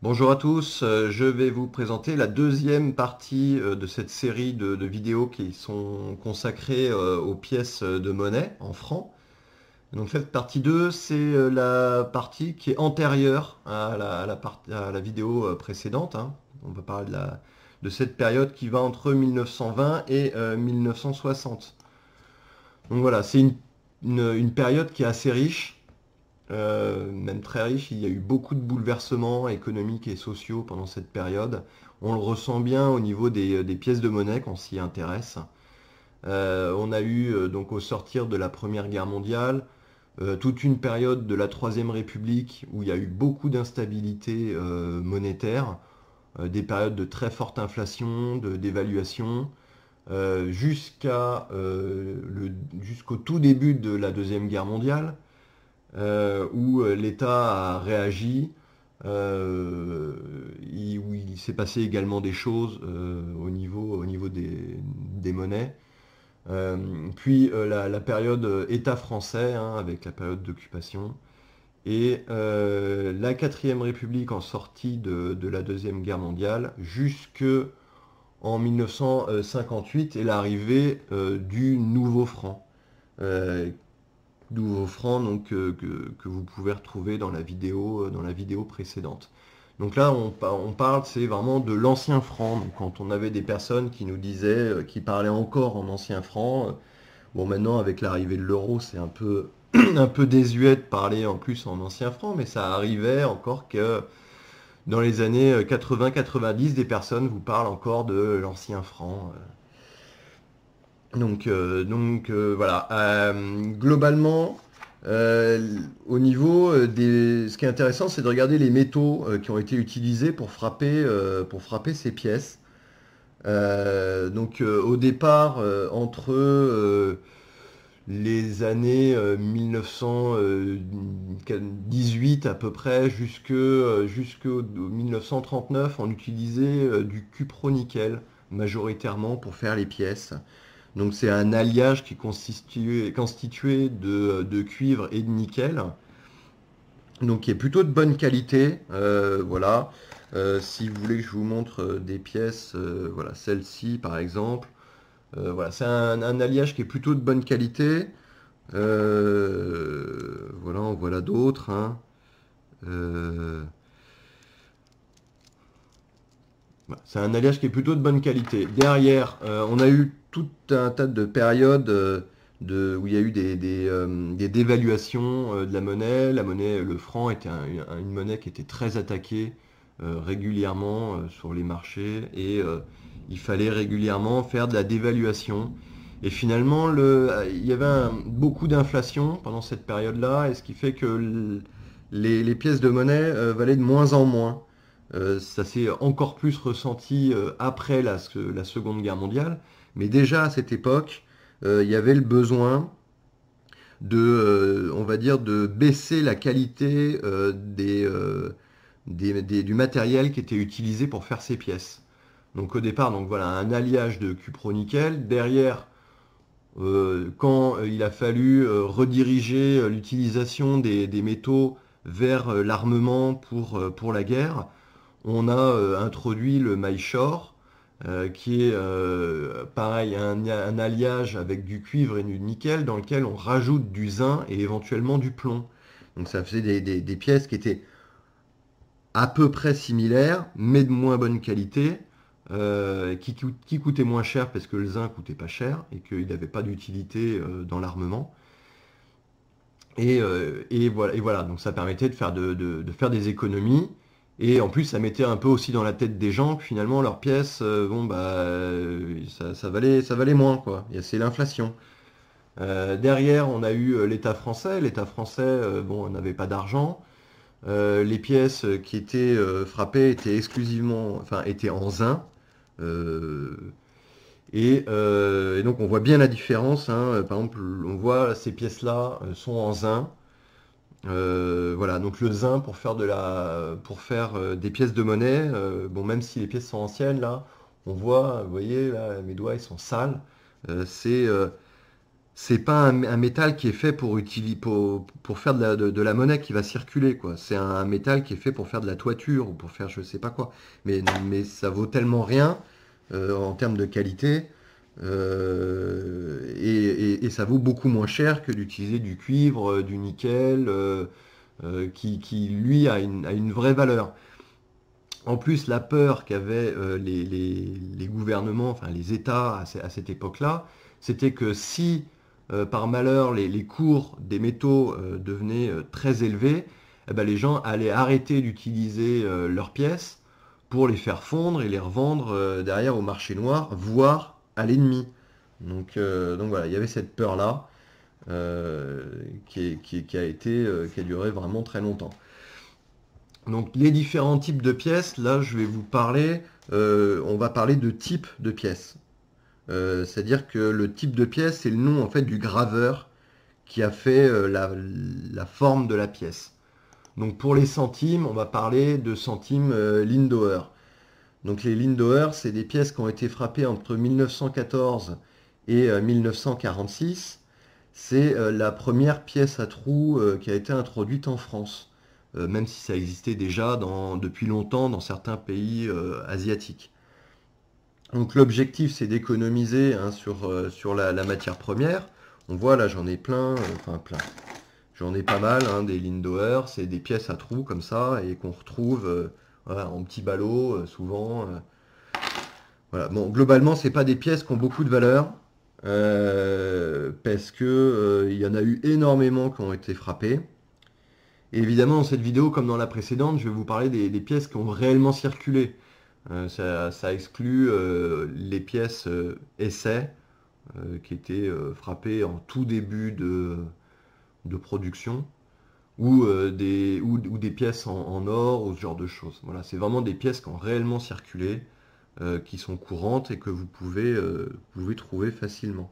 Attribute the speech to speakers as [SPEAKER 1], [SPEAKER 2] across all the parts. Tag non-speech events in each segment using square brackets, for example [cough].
[SPEAKER 1] Bonjour à tous, euh, je vais vous présenter la deuxième partie euh, de cette série de, vidéos qui sont consacrées euh, aux pièces de monnaie en francs. Donc cette partie 2, c'est la partie qui est antérieure à la, vidéo précédente. Hein. On va parler de, cette période qui va entre 1920 et 1960. Donc voilà, c'est une période qui est assez riche, euh, même très riche. Il y a eu beaucoup de bouleversements économiques et sociaux pendant cette période. On le ressent bien au niveau des, euh, pièces de monnaie quand on s'y intéresse. Euh, on a eu donc au sortir de la Première Guerre mondiale toute une période de la Troisième République où il y a eu beaucoup d'instabilité monétaire, des périodes de très forte inflation, de dévaluation. jusqu'au tout début de la Deuxième Guerre mondiale, euh, où euh, l'État a réagi, euh, où il s'est passé également des choses au niveau, au niveau des, monnaies. puis la, période État français, hein, avec la période d'occupation. Et la 4ème République en sortie de, la Deuxième Guerre mondiale, jusque en 1958 et l'arrivée du nouveau franc, vos francs donc, euh, que, vous pouvez retrouver dans la vidéo, euh, dans la vidéo précédente. Donc là, on, on parle, c'est vraiment de l'ancien franc. Donc quand on avait des personnes qui nous disaient, euh, qui parlaient encore en ancien franc, bon maintenant avec l'arrivée de l'euro, c'est un peu, [clears throat] un peu désuet de parler en plus en ancien franc, mais ça arrivait encore que dans les années 80-90, des personnes vous parlent encore de l'ancien franc. Donc, euh, donc euh, voilà. Euh, globalement, au niveau des... Ce qui est intéressant, c'est de regarder les métaux qui ont été utilisés pour frapper, ces pièces. donc au départ, entre les années 1918 à peu près jusqu'au 1939, on utilisait du cupronickel majoritairement pour faire les pièces. Donc c'est un alliage qui est constitué, de, cuivre et de nickel. Donc qui est plutôt de bonne qualité. Euh, voilà. Euh, si vous voulez que je vous montre euh, des pièces, voilà, celle-ci par exemple. voilà, c'est un, alliage qui est plutôt de bonne qualité. voilà, en voilà d'autres. Hein. Bah, c'est un alliage qui est plutôt de bonne qualité. Derrière, euh, on a eu tout un tas de périodes euh, où il y a eu des, euh, dévaluations de la monnaie. le franc, était une, monnaie qui était très attaquée régulièrement sur les marchés et il fallait régulièrement faire de la dévaluation. Et finalement, il y avait beaucoup d'inflation pendant cette période-là, et ce qui fait que les pièces de monnaie valaient de moins en moins. Euh, ça s'est encore plus ressenti euh, après la, Seconde Guerre mondiale. Mais déjà à cette époque, euh, il y avait le besoin de, on va dire, de baisser la qualité des, du matériel qui était utilisé pour faire ces pièces. Donc au départ, donc voilà, un alliage de cupronickel. nickel Derrière, quand il a fallu rediriger l'utilisation des, métaux vers l'armement pour, pour la guerre, on a euh, introduit le MyShore, euh, qui est euh, pareil, un, un, alliage avec du cuivre et du nickel, dans lequel on rajoute du zinc et éventuellement du plomb. Donc ça faisait des, pièces qui étaient à peu près similaires, mais de moins bonne qualité, qui, coûtaient moins cher parce que le zinc coûtait pas cher et qu'il n'avait pas d'utilité dans l'armement. Et, voilà, donc ça permettait de faire des économies et en plus, ça mettait un peu aussi dans la tête des gens, que finalement, leurs pièces, euh, bon, bah, euh, ça, valait, ça valait moins, quoi. C'est l'inflation. Euh, derrière, on a eu l'État français. L'État français, bon, n'avait pas d'argent. les pièces qui étaient frappées étaient exclusivement, enfin, étaient en zin. Et, donc, on voit bien la différence. Hein. Par exemple, on voit ces pièces-là sont en zin. Euh, voilà, donc le zinc pour faire de la, pour faire euh, des pièces de monnaie. Euh, bon, même si les pièces sont anciennes, là, on voit, vous voyez, mes doigts ils sont sales. c'est, pas un, métal qui est fait pour pour, pour faire de la, monnaie qui va circuler, quoi. C'est un, métal qui est fait pour faire de la toiture ou pour faire je sais pas quoi. Mais, mais ça vaut tellement rien en termes de qualité euh, et, ça vaut beaucoup moins cher que d'utiliser du cuivre, euh, du nickel, euh, qui, lui a une, vraie valeur. En plus, la peur qu'avaient les, gouvernements, enfin les États à, cette époque-là, c'était que si par malheur les, cours des métaux devenaient très élevés, eh ben, les gens allaient arrêter d'utiliser leurs pièces pour les faire fondre et les revendre derrière au marché noir, voire l'ennemi. Donc, euh, donc voilà, il y avait cette peur-là euh, qui, qui, qui, a été, euh, qui a duré vraiment très longtemps. Donc les différents types de pièces, là je vais vous parler, on va parler de type de pièces. C'est-à-dire que le type de pièce, c'est le nom en fait du graveur qui a fait la, la, forme de la pièce. Donc pour les centimes, on va parler de centimes Lindauer. Donc les Lindauer, c'est des pièces qui ont été frappées entre 1914 et 1946. Euh, c'est euh, la première pièce à trous euh, qui a été introduite en France, même si ça existait déjà depuis longtemps dans certains pays asiatiques. Donc l'objectif, c'est d'économiser hein, sur, la, matière première. On voit là, j'en ai plein, enfin plein. J'en ai pas mal, hein, des Lindauer, c'est des pièces à trous comme ça et qu'on retrouve en petit ballot, euh, souvent. Euh. voilà. Bon, globalement, c'est pas des pièces qui ont beaucoup de valeur. Euh, parce que il y en a eu énormément qui ont été frappées. évidemment, dans cette vidéo, comme dans la précédente, je vais vous parler des, pièces qui ont réellement circulé. ça, exclut les pièces essais qui étaient frappées en tout début de production ou, euh, des, ou, des pièces en, or ou ce genre de choses. Voilà, c'est vraiment des pièces qui ont réellement circulé, euh, qui sont courantes et que vous pouvez, euh, pouvez trouver facilement.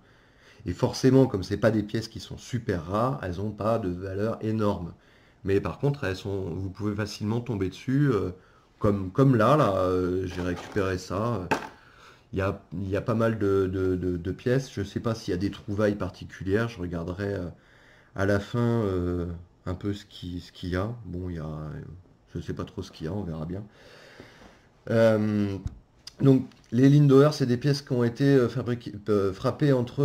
[SPEAKER 1] Et forcément, comme ce pas des pièces qui sont super rares, elles n'ont pas de valeur énorme. Mais par contre, elles sont, vous pouvez facilement tomber dessus, comme, comme là, là, j'ai récupéré ça. Il y, a, il a, pas mal de, de pièces. Je ne sais pas s'il y a des trouvailles particulières. Je regarderai à la fin un peu ce qui ce qu'il y a. Bon, il y a, je ne sais pas trop ce qu'il y a, on verra bien. Euh, donc les Lindauer, c'est des pièces qui ont été euh, euh, frappées entre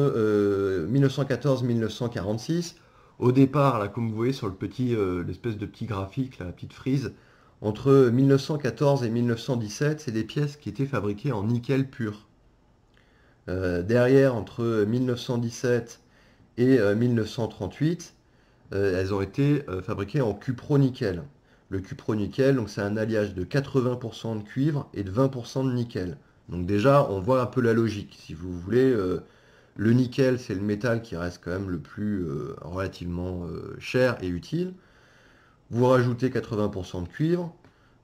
[SPEAKER 1] 1914 1946. Au départ, là, comme vous voyez sur le petit, l'espèce de petit graphique, la petite frise, entre 1914 et 1917, c'est des pièces qui étaient fabriquées en nickel pur. derrière, entre 1917 et 1938, euh, elles ont été euh, fabriquées en cupronickel. Le cupronickel, donc c'est un alliage de 80% de cuivre et de 20% de nickel. Donc déjà, on voit un peu la logique. Si vous voulez, euh, le nickel, c'est le métal qui reste quand même le plus relativement cher et utile. Vous rajoutez 80% de cuivre.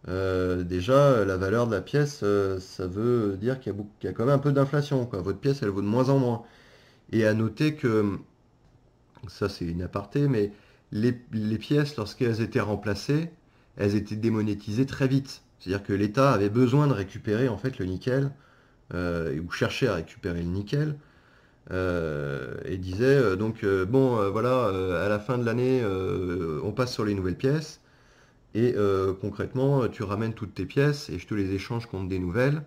[SPEAKER 1] déjà, la valeur de la pièce, ça veut dire qu'il y, a quand même un peu d'inflation. Votre pièce, elle vaut de moins en moins. Et à noter que ça c'est une aparté, mais les, pièces, lorsqu'elles étaient remplacées, elles étaient démonétisées très vite. C'est-à-dire que l'État avait besoin de récupérer en fait le nickel, euh, ou cherchait à récupérer le nickel, euh, et disait euh, donc bon voilà, à la fin de l'année, on passe sur les nouvelles pièces, et concrètement, tu ramènes toutes tes pièces et je te les échange contre des nouvelles.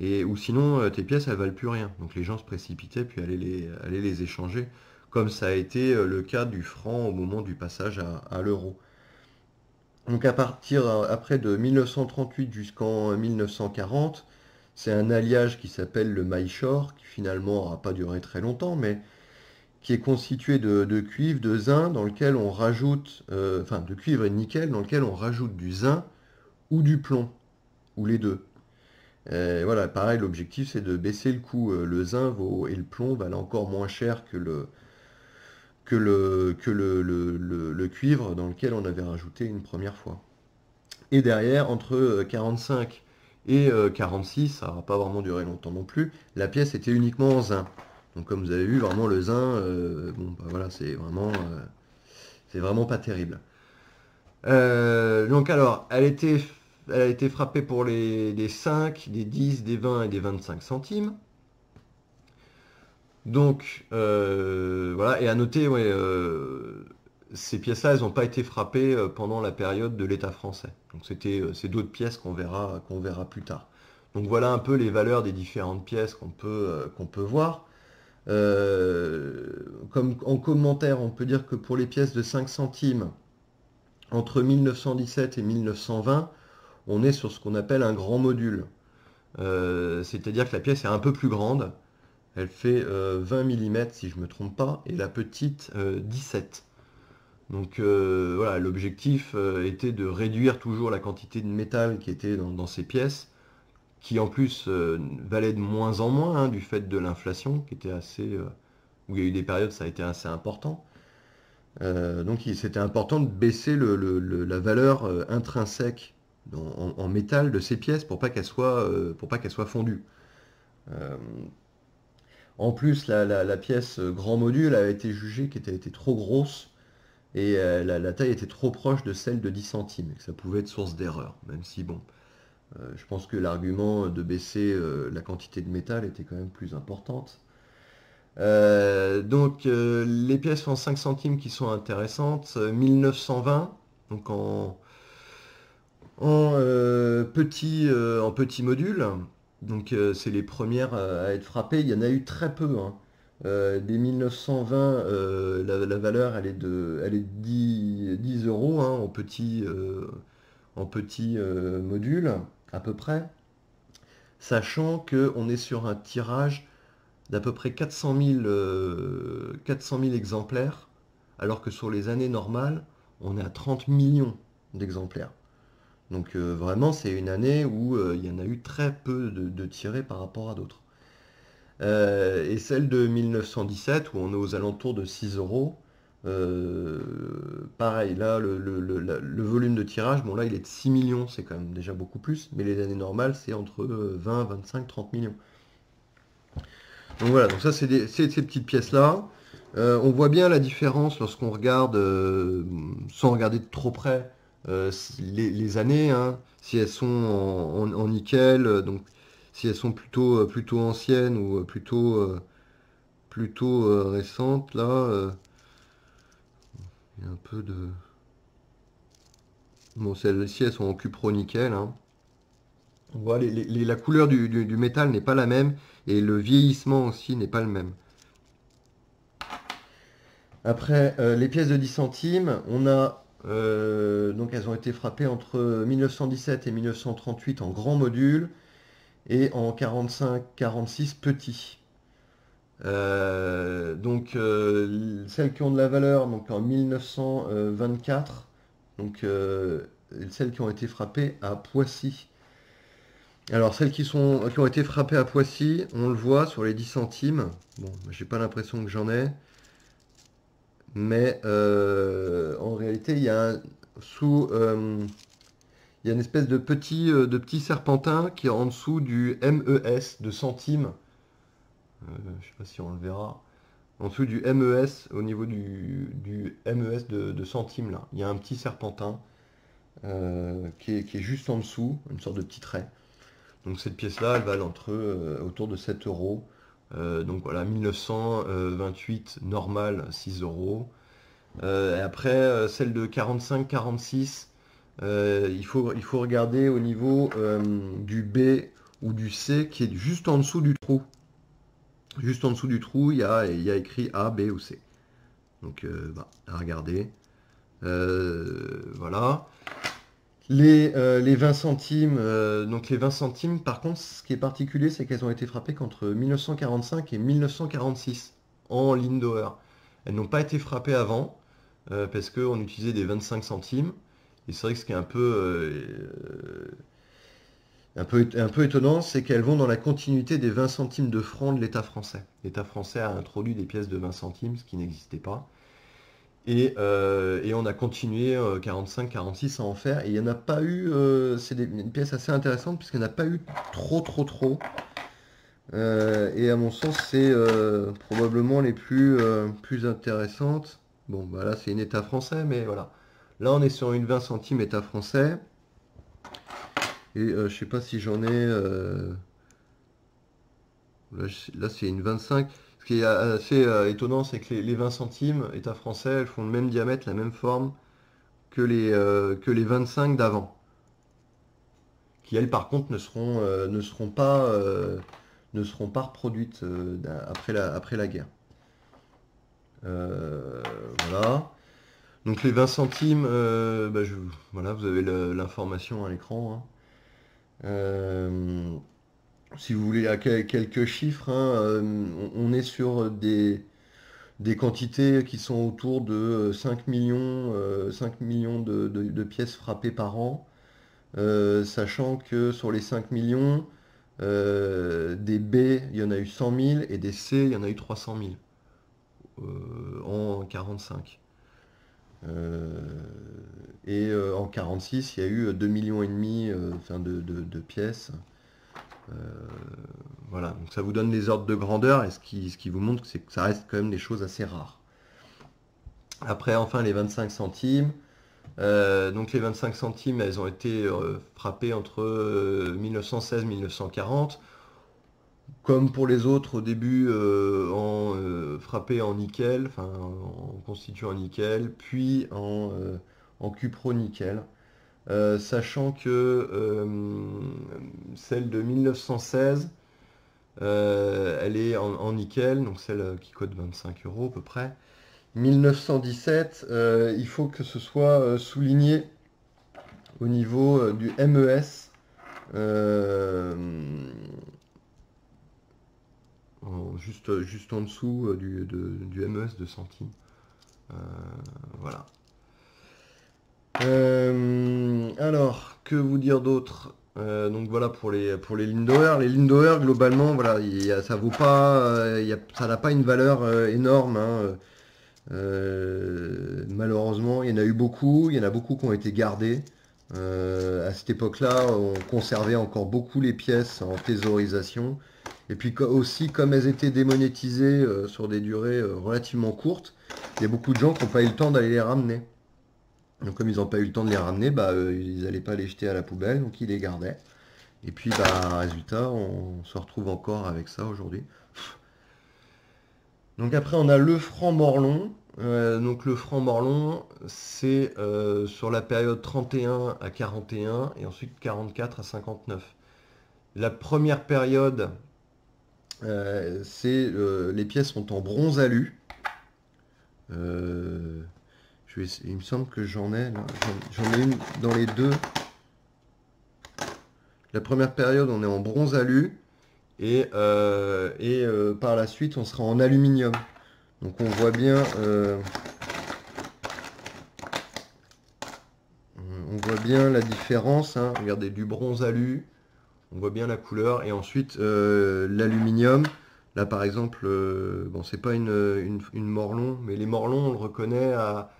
[SPEAKER 1] Et, ou sinon, tes pièces, elles valent plus rien. Donc les gens se précipitaient puis allaient les, allaient les échanger comme ça a été euh, le cas du franc au moment du passage à, l'euro. Donc à partir euh, après de 1938 jusqu'en 1940, euh, c'est un alliage qui s'appelle le Maïchor, qui finalement n'a pas duré très longtemps, mais qui est constitué de, cuivre, de zinc, dans lequel on rajoute, enfin de cuivre et de nickel, dans lequel on rajoute du zinc ou du plomb, ou les deux. Et voilà, pareil, l'objectif c'est de baisser le coût. Le zinc vaut, et le plomb valent encore moins cher que le, que, le, que le, cuivre dans lequel on avait rajouté une première fois. Et derrière, entre 45 euh, et 46, euh, ça va pas vraiment duré longtemps non plus, la pièce était uniquement en zinc. Donc comme vous avez vu, vraiment le zinc, euh, bon, bah voilà, c'est vraiment, c'est vraiment pas terrible. donc alors, elle, était, elle a été frappée pour les, les 5, des 10, des 20 et des 25 centimes. Donc euh, voilà, et à noter, euh, ces pièces-là, elles n'ont pas été frappées euh, pendant la période de l'État français. Donc c'était c'est d'autres pièces qu'on verra, qu'on verra plus tard. Donc voilà un peu les valeurs des différentes pièces qu'on peut, qu'on peut voir. comme en commentaire, on peut dire que pour les pièces de 5 centimes, entre 1917 et 1920, on est sur ce qu'on appelle un grand module. C'est-à-dire que la pièce est un peu plus grande elle fait 20 euh, mm si je ne me trompe pas, et la petite 17. Euh, donc euh, voilà, l'objectif était de réduire toujours la quantité de métal qui était dans, ces pièces, qui en plus valait de moins en moins hein, du fait de l'inflation, qui était assez. où il y a eu des périodes, ça a été assez important. donc c'était important de baisser le, la valeur intrinsèque en, métal de ces pièces pour pas qu'elles soient, qu soient, fondues. En plus, la, pièce euh, grand module a été jugée qu'elle était trop grosse et euh, la, taille était trop proche de celle de 10 centimes, et que ça pouvait être source d'erreur, même si bon. Euh, je pense que l'argument de baisser la quantité de métal était quand même plus importante. donc les pièces en 5 centimes qui sont intéressantes, 1920, donc en, en, petit, en petit module, donc euh, c'est les premières euh, à, être frappées. Il y en a eu très peu. Hein. Euh, dès 1920, la, valeur elle est de, est 10, euros en hein, petits en petit à peu près. Sachant qu'on est sur un tirage d'à peu près 400 000, 400 000 exemplaires, alors que sur les années normales, on est à 30 millions d'exemplaires. Donc euh, vraiment, c'est une année où euh, il y en a eu très peu de, tirés par rapport à d'autres. Euh, et celle de 1917, où on est aux alentours de 6 euros, pareil, là, le, le, volume de tirage, bon là, il est de 6 millions, c'est quand même déjà beaucoup plus, mais les années normales, c'est entre 20, 25, 30 millions. Donc voilà, donc ça, c'est ces petites pièces-là. on voit bien la différence lorsqu'on regarde, sans regarder trop près, euh, les, années, hein, si elles sont en, nickel, euh, donc si elles sont plutôt, euh, plutôt anciennes ou plutôt, plutôt récentes, là, il y a un peu de... Bon, celles-ci, elles sont en cupro-nickel. Hein. On voit, les, la couleur du, métal n'est pas la même et le vieillissement aussi n'est pas le même. Après, les pièces de 10 centimes, on a euh, donc elles ont été frappées entre 1917 et 1938 en grand module et en 45-46 petits. Euh, donc euh, celles qui ont de la valeur donc en 1924, donc celles qui ont été frappées à Poissy. Alors celles qui, sont, qui ont été frappées à Poissy, on le voit sur les 10 centimes. Bon, j'ai pas l'impression que j'en ai mais euh, en réalité, il y a un, sous, euh, il y a une espèce de petit, euh, de petit serpentin qui est en dessous du MES de centimes. Je je sais pas si on le verra. En dessous du MES, au niveau du, MES de, centimes, là, il y a un petit serpentin qui est, juste en dessous, une sorte de petit trait. Donc cette pièce-là, elle valent entre, autour de 7 euros. Euh, donc voilà, 1928 normal, 6 euros. Euh, et après, euh, celle de 45-46, il, faut, il faut regarder au niveau du B ou du C qui est juste en dessous du trou. Juste en dessous du trou, il y a, il y a écrit A, B ou C. Donc, à regarder. voilà. Les, 20 euh, centimes, euh, donc les 20 centimes, par contre, ce qui est particulier, c'est qu'elles ont été frappées entre 1945 et 1946 en ligne Elles n'ont pas été frappées avant, euh, parce qu'on utilisait des 25 centimes. Et c'est vrai que ce qui est un peu, un peu, un peu étonnant, c'est qu'elles vont dans la continuité des 20 centimes de francs de l'État français. L'État français a introduit des pièces de 20 centimes, ce qui n'existait pas. Euh, et, on a continué 45-46 euh, à en faire. Et il n'y en a pas eu, euh, c'est une pièce assez intéressante puisqu'il n'y en a pas eu trop trop trop. et à mon sens c'est probablement les plus, plus intéressantes. Bon bah là c'est une état français mais voilà. Là on est sur une 20 centimes état français. Et je sais pas si j'en ai... Là, là c'est une 25 qui est assez euh, étonnant, c'est que les, 20 centimes état français, elles font le même diamètre, la même forme que les, euh, que les 25 d'avant. Qui elles par contre ne seront, euh, ne seront, pas, ne seront pas reproduites après, la, après la guerre. voilà. Donc les 20 centimes, bah, voilà, vous avez l'information à l'écran. Hein si vous voulez, quelques chiffres, hein, euh, on est sur des, quantités qui sont autour de 5 euh, millions, euh, de, pièces frappées par an, sachant que sur les 5 millions, des B, il y en a eu 100 000, et des C, il y en a eu 300 000 en 45. et en 46, il y a eu 2 millions et demi de pièces. Euh, voilà, donc ça vous donne des ordres de grandeur et ce qui, ce qui vous montre c'est que ça reste quand même des choses assez rares. Après, enfin, les 25 centimes. Euh, donc les 25 centimes, elles ont été euh, frappées entre 1916 1940. Comme pour les autres, au début, en, frappées en nickel, enfin en, en constituant nickel, puis en, en cupro-nickel. Euh, sachant que euh, celle de 1916, euh, elle est en, nickel, donc celle qui coûte 25 euros à peu près. 1917, il faut que ce soit souligné au niveau du MES. juste, juste en dessous du, de, du MES de centimes. voilà. Euh, alors, que vous dire d'autre euh, donc voilà pour les pour les Lindauer. Les Lindauer globalement voilà ça vaut pas, euh, ça n'a pas une valeur énorme. Hein. malheureusement, il y en a eu beaucoup, il y en a beaucoup qui ont été gardés. à cette époque-là, on conservait encore beaucoup les pièces en thésaurisation. Et puis aussi, comme elles étaient démonétisées sur des durées relativement courtes, il y a beaucoup de gens qui n'ont pas eu le temps d'aller les ramener. Donc comme ils n'ont pas eu le temps de les ramener, bah, euh, ils n'allaient pas les jeter à la poubelle, donc ils les gardaient. Et puis bah, résultat, on se retrouve encore avec ça aujourd'hui. Donc après on a le franc morlon. Euh, donc le franc morlon, c'est euh, sur la période 31 à 41 et ensuite 44 à 59. La première période, c'est les pièces sont en bronze alu il me semble que j'en ai. J'en ai une dans les deux. La première période, on est en bronze alu. Et, euh, et euh, par la suite, on sera en aluminium. Donc on voit bien... Euh, on voit bien la différence. Hein. Regardez, du bronze alu. On voit bien la couleur. Et ensuite, l'aluminium. Là, par exemple, bon, c'est pas une, une, une, morlon, mais les morlons, on le reconnaît à,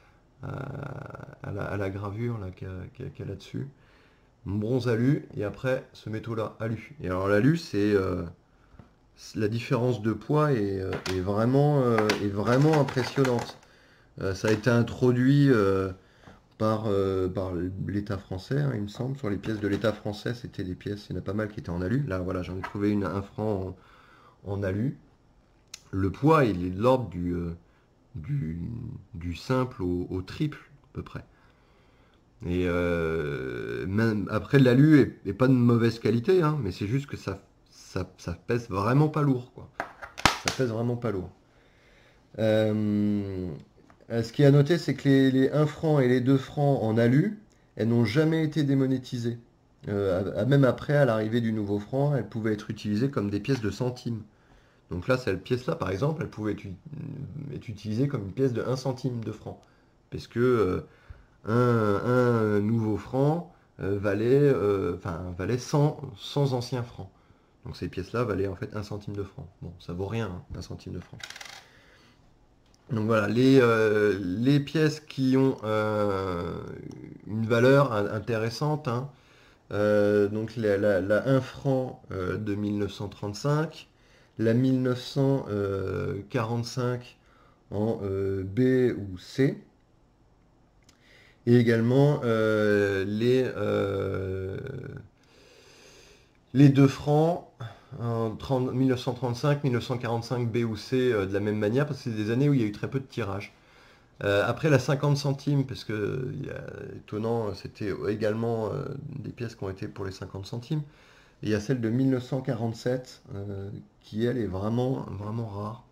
[SPEAKER 1] euh, à, la, à la gravure qu'elle a, dessus Bronze alu, et après ce métaux-là, alu. Et alors l'alu, euh, c'est la différence de poids est, euh, vraiment, est vraiment impressionnante. ça a été introduit par, par l'État français, hein, il me semble. Sur les pièces de l'État français, c'était des pièces, il y en a pas mal qui étaient en alu. Là, voilà, j'en ai trouvé une, un franc en, en alu. Le poids, il est de l'ordre du du, simple au, triple à peu près. Et euh, même après l'alu est, pas de mauvaise qualité, hein, mais c'est juste que ça, ça, pèse vraiment pas lourd quoi. Ça pèse vraiment pas lourd. Euh, euh, ce qui est à noter, c'est que les, 1 franc et les 2 francs en alu, elles n'ont jamais été démonétisées. même après, à l'arrivée du nouveau franc, elles pouvaient être utilisées comme des pièces de centimes. Donc là, cette pièce-là, par exemple, elle pouvait être, euh, utilisée comme une pièce de 1 centime de franc. Parce que euh, un, nouveau franc euh, valait, valait 100, anciens francs. Donc ces pièces-là valaient en fait 1 centime de franc. Bon, ça vaut rien, 1 hein, centime de franc. Donc voilà, les, pièces qui ont une valeur intéressante, hein, donc la, 1 franc de 1935, la 1945 euh, en euh, B ou C. Et également euh, les, les 2 francs en 1935, 1945 B ou C de la même manière, parce que c'est des années où il y a eu très peu de tirages. après la 50 centimes, parce que étonnant, c'était également des pièces qui ont été pour les 50 centimes. il y a celle de 1947 qui elle est vraiment, vraiment rare.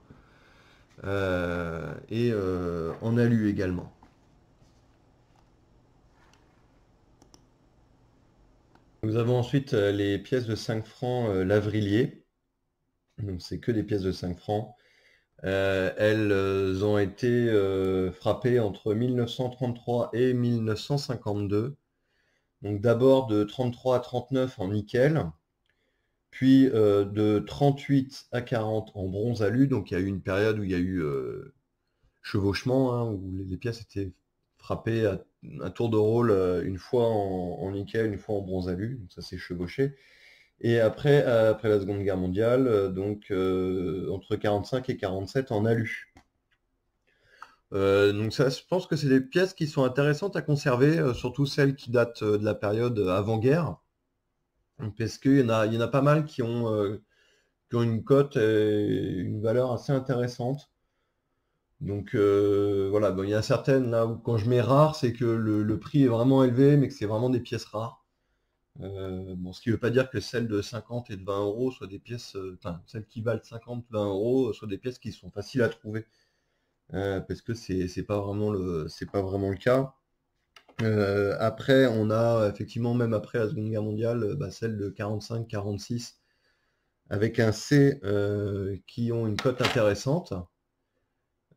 [SPEAKER 1] Euh, et euh, en alu également. Nous avons ensuite euh, les pièces de 5 francs l'avrilier. Donc c'est que des pièces de 5 francs. elles ont été frappées entre 1933 et 1952. Donc d'abord de 33 à 39 en nickel, puis euh, de 38 à 40 en bronze alu. Donc il y a eu une période où il y a eu euh, chevauchement, hein, où les, pièces étaient frappées à, tour de rôle euh, une fois en, nickel, une fois en bronze alu. Donc ça s'est chevauché. Et après, après la Seconde Guerre mondiale, donc entre 45 et 47 en alu. donc ça, je pense que c'est des pièces qui sont intéressantes à conserver, surtout celles qui datent de la période avant-guerre, parce qu'il y, en a, il y en a pas mal qui ont, euh, ont une cote et une valeur assez intéressante. Donc euh, voilà, il y a certaines là où quand je mets rare, c'est que le, prix est vraiment élevé, mais que c'est vraiment des pièces rares. Euh, ce qui ne veut pas dire que celles de 50 et de 20 euros soient des pièces, enfin celles qui valent 50, 20 euros soient des pièces qui sont faciles à trouver, parce que c'est pas c'est pas vraiment le cas. Euh, après, on a effectivement, même après la Seconde Guerre mondiale, euh, bah, celle de 45-46, avec un C euh, qui ont une cote intéressante.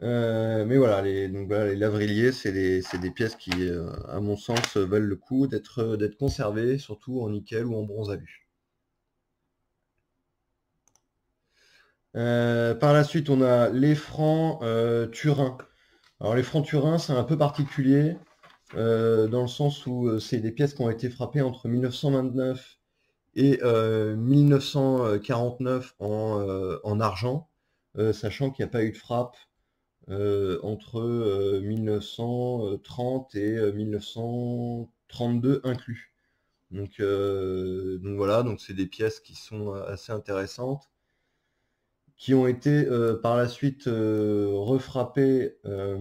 [SPEAKER 1] mais voilà, les, donc c'est des, pièces qui, à mon sens, valent le coup d'être conservées, surtout en nickel ou en bronze à par la suite, on a les francs Turin. Alors les francs Turin, c'est un peu particulier. Euh, dans le sens où euh, c'est des pièces qui ont été frappées entre 1929 et 1949 euh, en, argent, sachant qu'il n'y a pas eu de frappe entre 1930 et 1932 inclus. Donc, donc voilà, donc c'est des pièces qui sont assez intéressantes qui ont été par la suite euh, euh,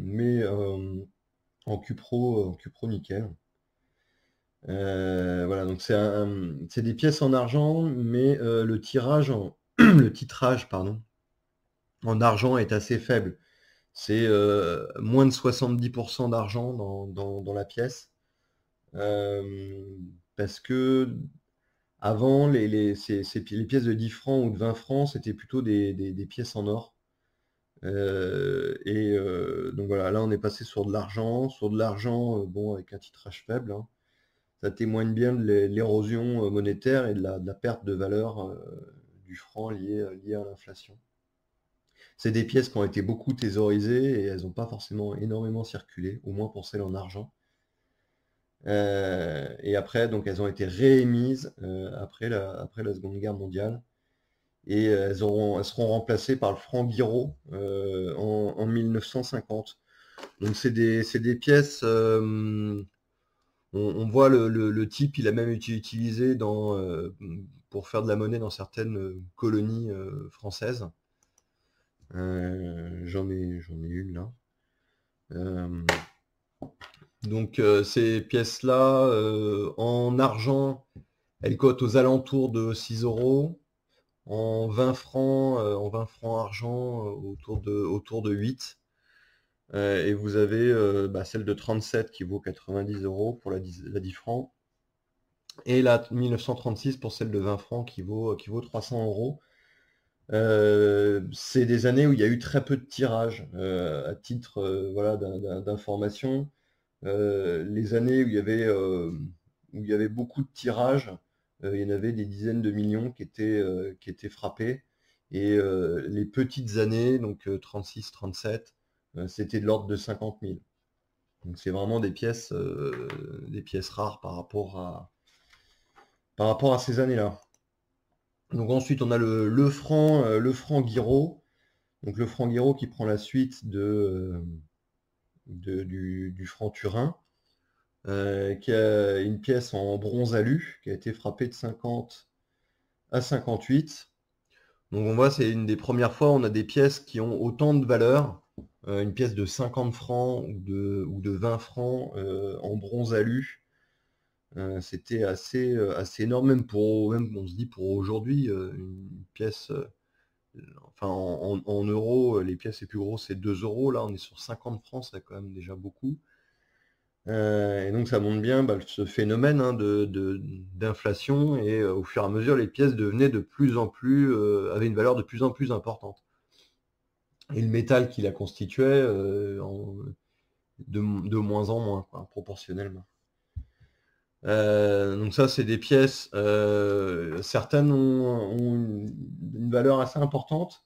[SPEAKER 1] mais cupro, en cupro nickel. Euh, voilà, donc c'est, un, des pièces en argent, mais euh, le tirage, en, [clears throat] le titrage, pardon, en argent est assez faible. C'est euh, moins de 70% d'argent dans, la pièce. parce que avant, les, les, pièces de 10 francs ou de 20 francs, c'était plutôt des pièces en or. Euh, et euh, donc voilà, là on est passé sur de l'argent, sur de l'argent, euh, bon, avec un titrage faible. Hein. Ça témoigne bien de l'érosion monétaire et de la, perte de valeur du franc liée, à l'inflation. C'est des pièces qui ont été beaucoup thésaurisées et elles n'ont pas forcément énormément circulé, au moins pour celles en argent. et après, donc elles ont été réémises après la Seconde Guerre mondiale et elles, auront, seront remplacées par le franc biro euh, en, 1950. Donc c'est des, pièces, euh, on, voit le, type, il a même été utilisé dans, euh, pour faire de la monnaie dans certaines colonies françaises. j'en ai, j'en ai une là. donc ces pièces-là, en argent, elles cotent aux alentours de 6 euros en 20 francs, euh, en 20 francs argent euh, autour de, autour de 8. Euh, et vous avez bah, celle de 37 qui vaut 90 euros pour la 10, la francs. Et la 1936 pour celle de 20 francs qui vaut, qui vaut 300 euros. c'est des années où il y a eu très peu de tirages à titre voilà, d'information. les années où il y avait, où il y avait beaucoup de tirages, euh, il y en avait des dizaines de millions qui étaient, euh, qui étaient frappés. Et euh, les petites années, donc 36, 37, c'était de l'ordre de 50 000. Donc c'est vraiment des pièces, des pièces rares par rapport à, par rapport à ces années-là. Donc ensuite on a le, franc, le franc Guiraud. Donc le franc Guiraud qui prend la suite de, du franc Turin. Euh, qui a une pièce en bronze alu, qui a été frappée de 50 à 58. Donc on voit, c'est une des premières fois on a des pièces qui ont autant de valeur. Euh, une pièce de 50 francs ou de, ou de 20 francs euh, en bronze alu. C'était assez, assez énorme, même pour même on se dit pour aujourd'hui, une pièce enfin en, en, euros, les pièces les plus grosses c'est 2 euros, là on est sur 50 francs, c'est quand même déjà beaucoup. Euh, et donc ça montre bien bah, ce phénomène hein, d'inflation et euh, au fur et à mesure les pièces devenaient de plus en plus euh, avaient une valeur de plus en plus importante. Et le métal qui la constituait de, moins en moins hein, proportionnellement. donc ça c'est des pièces certaines ont, une, valeur assez importante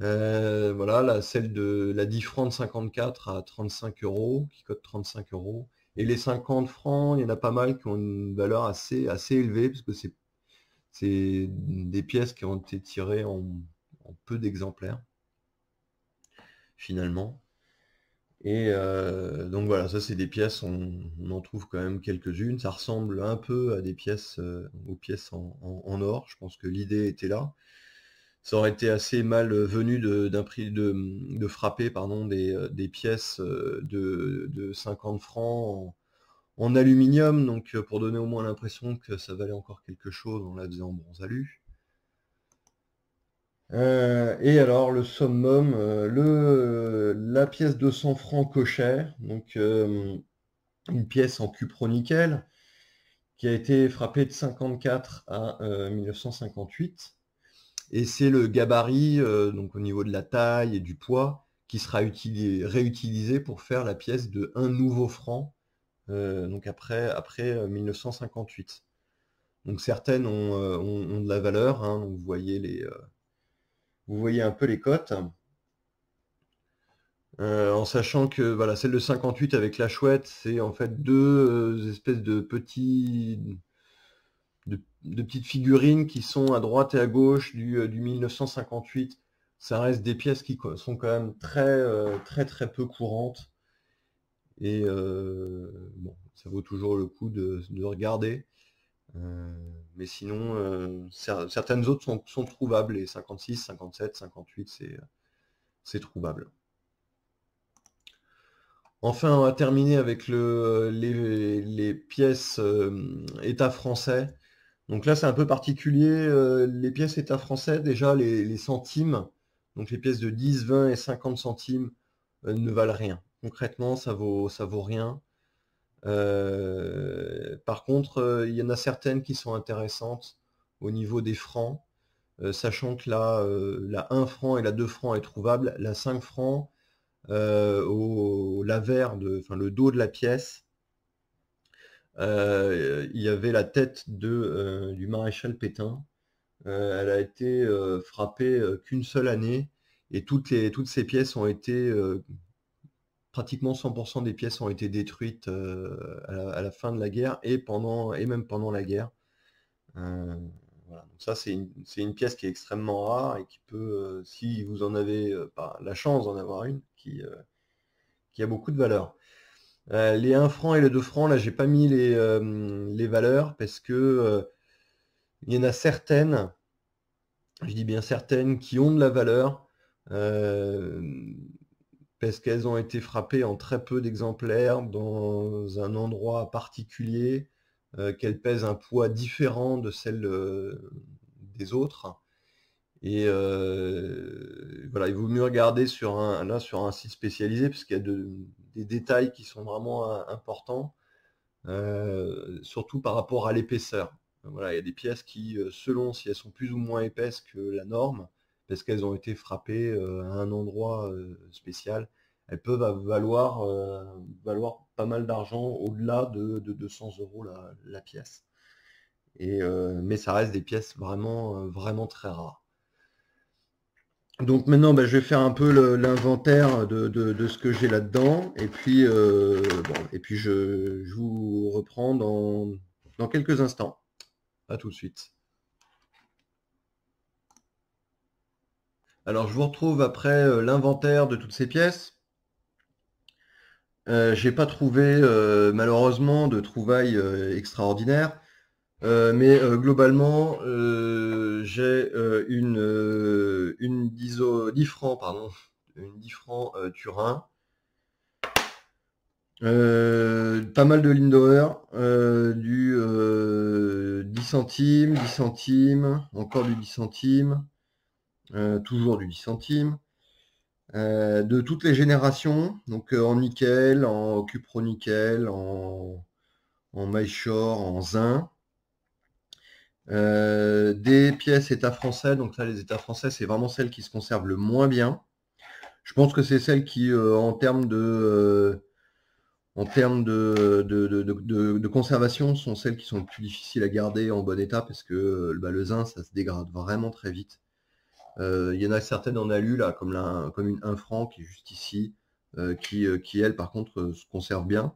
[SPEAKER 1] euh, voilà, celle de la 10 francs de 54 à 35 euros, qui cote 35 euros. Et les 50 francs, il y en a pas mal qui ont une valeur assez, assez élevée, parce que c'est, des pièces qui ont été tirées en, peu d'exemplaires, finalement. Et euh, donc voilà, ça c'est des pièces, on, en trouve quand même quelques-unes. Ça ressemble un peu à des pièces, euh, aux pièces en, or. Je pense que l'idée était là ça aurait été assez mal euh, venu de, de, de frapper pardon, des, euh, pièces euh, de, 50 francs en, aluminium, donc pour donner au moins l'impression que ça valait encore quelque chose, on la faisait en bronze alu. et alors le summum, le, la pièce de 100 francs cochère, donc une pièce en cupro qui a été frappée de 54 à 1958. Et c'est le gabarit, euh, donc au niveau de la taille et du poids, qui sera réutilisé pour faire la pièce de un nouveau franc, euh, donc après, après 1958. Euh, donc certaines ont, de la valeur, hein, vous voyez les. vous voyez un peu les cotes. en sachant que voilà, celle de 58 avec la chouette, c'est en fait deux espèces de petits de, petites figurines qui sont à droite et à gauche du, 1958. Euh, ça reste des pièces qui sont quand même très euh, très très peu courantes. Et euh, bon, ça vaut toujours le coup de, regarder. mais sinon, certaines autres sont, trouvables. Les 56, 57, 58, c'est trouvable. Enfin, on va terminer avec le, les, les, pièces État français. Donc là, c'est un peu particulier. Euh, les pièces État français, déjà, les, centimes, donc les pièces de 10, 20 et 50 centimes, euh, ne valent rien. Concrètement, ça vaut, ça vaut rien. Euh, par contre, il y en a certaines qui sont intéressantes au niveau des francs, sachant que là la 1 franc et la 2 francs est trouvable. La 5 francs, au, au, enfin le dos de la pièce, euh, il y avait la tête de, euh, du maréchal Pétain. Euh, elle a été frappée qu'une seule année et toutes, les, toutes ces pièces ont été pratiquement 100% des pièces ont été détruites à, la, fin de la guerre et pendant et même pendant la guerre. Donc ça c'est une, pièce qui est extrêmement rare et qui peut, si vous en avez pas la chance d'en avoir une, qui, qui a beaucoup de valeur. Euh, les 1 franc et les 2 francs, là, j'ai pas mis les, euh, valeurs parce que euh, il y en a certaines, je dis bien certaines, qui ont de la valeur parce qu'elles ont été frappées en très peu d'exemplaires dans un endroit particulier, qu'elles pèsent un poids différent de celle des autres. Et voilà, il vaut mieux regarder sur un, sur un site spécialisé parce qu'il y a de, détails qui sont vraiment euh, importants, euh, surtout par rapport à l'épaisseur. Voilà, il y a des pièces qui, euh, selon si elles sont plus ou moins épaisses que la norme, parce qu'elles ont été frappées à un endroit spécial, elles peuvent valoir, valoir pas mal d'argent au-delà de, 200 euros la, pièce. Et, mais ça reste des pièces vraiment, vraiment très rares donc maintenant, ben, je vais faire un peu l'inventaire de, ce que j'ai là-dedans. Et puis, euh, je, vous reprends dans, quelques instants. A tout de suite. Alors, je vous retrouve après euh, l'inventaire de toutes ces pièces. Je euh, j'ai pas trouvé malheureusement de trouvailles extraordinaires, mais globalement j'ai une 10 francs pardon, une euh, francs euh, Turin. Euh, pas mal de Lindauer, du 10 centimes, 10 centimes, encore du 10 centimes, toujours du 10 centimes, de toutes les générations, donc en nickel, en cupro nickel, en, en short, en zinc. Euh, des pièces État français, donc ça les États français, c'est vraiment celles qui se conservent le moins bien. Je pense que c'est celles qui, euh, en termes de, euh, en termes de, de, conservation, sont celles qui sont les plus difficiles à garder en bon état parce que le zinc, ça se dégrade vraiment très vite. Il y en a certaines en alu, là, comme, la, comme une 1 franc qui est juste ici, qui, qui, elle, par contre, se conserve bien.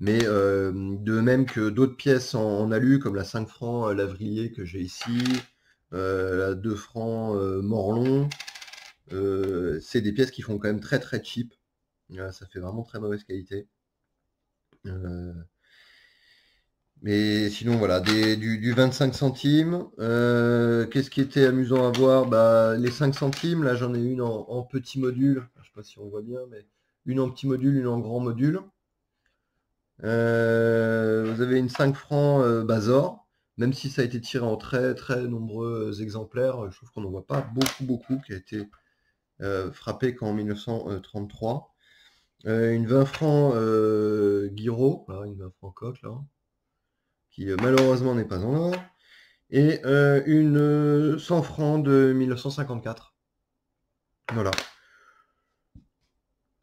[SPEAKER 1] Mais euh, de même que d'autres pièces en, a alu, comme la 5 francs euh, Lavrier que j'ai ici, euh, la 2 francs Morlon, c'est des pièces qui font quand même très très cheap. ça fait vraiment très mauvaise qualité. mais sinon voilà, du, 25 centimes. Qu'est-ce qui était amusant à voir bah, Les 5 centimes, là j'en ai une en, en petit module. Je ne sais pas si on voit bien, mais une en petit module, une en grand module. Euh, vous avez une 5 francs euh, Bazor, même si ça a été tiré en très très nombreux exemplaires, je trouve qu'on n'en voit pas beaucoup beaucoup, qui a été euh, frappé qu'en 1933. une 20 francs Guiraud, une 20 francs coque là, qui malheureusement n'est pas en or. Et une 100 francs de 1954. Voilà.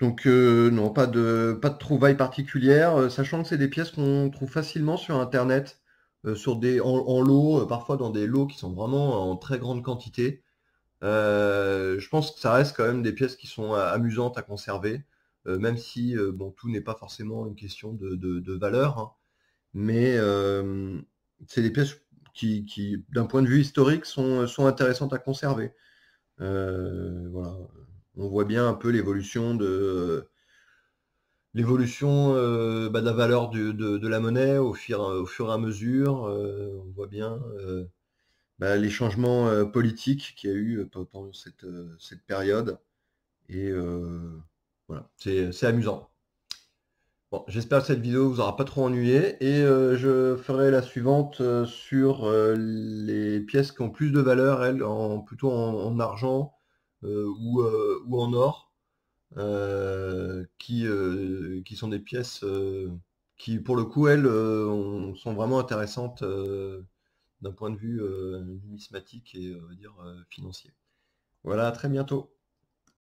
[SPEAKER 1] Donc euh, non, pas de, pas de trouvailles particulières, euh, sachant que c'est des pièces qu'on trouve facilement sur Internet, euh, sur des, en, lots, parfois dans des lots qui sont vraiment en très grande quantité. je pense que ça reste quand même des pièces qui sont amusantes à conserver, même si bon, tout n'est pas forcément une question de, de, valeur. Hein. Mais c'est des pièces qui, qui d'un point de vue historique, sont, sont intéressantes à conserver. voilà on voit bien un peu l'évolution de l'évolution euh, bah, de la valeur de, la monnaie au, fur, au fur et à mesure. Euh, on voit bien euh, bah, les changements politiques qu'il y a eu pendant cette, période. Et voilà, c'est amusant. Bon, j'espère que cette vidéo vous aura pas trop ennuyé et je ferai la suivante sur les pièces qui ont plus de valeur, elles, plutôt en argent euh, euh, ou, en or, euh, qui, qui sont des pièces qui, pour le coup, elles, sont vraiment intéressantes d'un point de vue numismatique et, on va dire, financier. Voilà, à très bientôt.